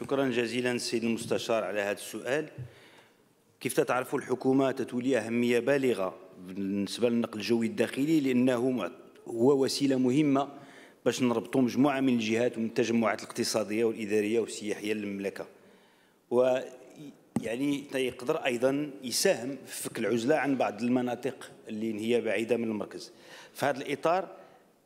شكرا جزيلا السيد المستشار على هذا السؤال كيف تتعرفوا الحكومة تتولي أهمية بالغة بالنسبة للنقل الجوي الداخلي لأنه هو وسيلة مهمة باش نربطوا مجموعة من الجهات ومن التجمعات الاقتصادية والإدارية والسياحية للمملكة و يعني تيقدر ايضا يساهم في فك العزله عن بعض المناطق اللي هي بعيده من المركز في هذا الاطار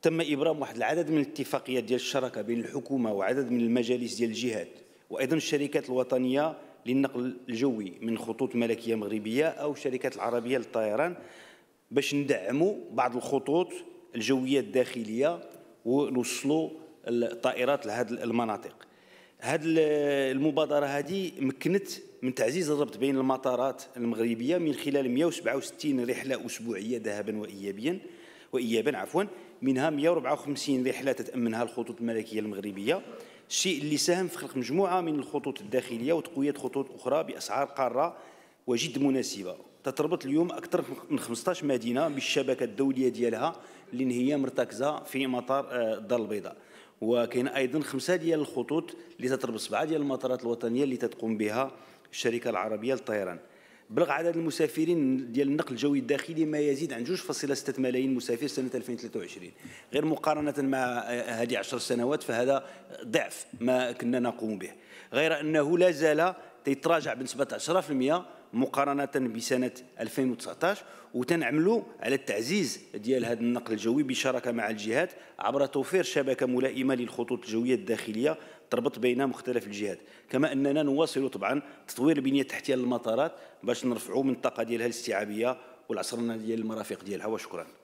تم ابرام واحد العدد من الاتفاقيات ديال الشراكه بين الحكومه وعدد من المجالس ديال الجهات وايضا الشركات الوطنيه للنقل الجوي من خطوط ملكيه مغربيه او الشركات العربيه للطيران باش ندعموا بعض الخطوط الجويه الداخليه ونوصلوا الطائرات لهذه المناطق هذه المبادره هذه مكنت من تعزيز الربط بين المطارات المغربيه من خلال 167 رحله اسبوعيه ذهابا وايابيا وإيابا عفوا منها 154 رحلة تتأمنها الخطوط الملكية المغربية الشيء اللي ساهم في خلق مجموعة من الخطوط الداخلية وتقوية خطوط أخرى بأسعار قارة وجد مناسبة تتربط اليوم أكثر من 15 مدينة بالشبكة الدولية ديالها اللي هي مرتكزة في مطار آه، الدار البيضاء وكاين ايضا خمسه ديال الخطوط اللي تتربط سبعه ديال المطارات الوطنيه اللي تتقوم بها الشركه العربيه للطيران بلغ عدد المسافرين ديال النقل الجوي الداخلي ما يزيد عن 2.6 ملايين مسافر سنه 2023 غير مقارنه مع آه، هذه 10 سنوات فهذا ضعف ما كنا نقوم به غير انه لا زال تيتراجع بنسبه 10% مقارنه بسنه 2019 وتنعملوا على التعزيز ديال هذا النقل الجوي بشراكه مع الجهات عبر توفير شبكه ملائمه للخطوط الجويه الداخليه تربط بين مختلف الجهات كما اننا نواصل طبعا تطوير البنيه التحتيه للمطارات باش نرفعوا من الطاقه ديالها الاستيعابيه والعصرنه ديال المرافق ديالها وشكرا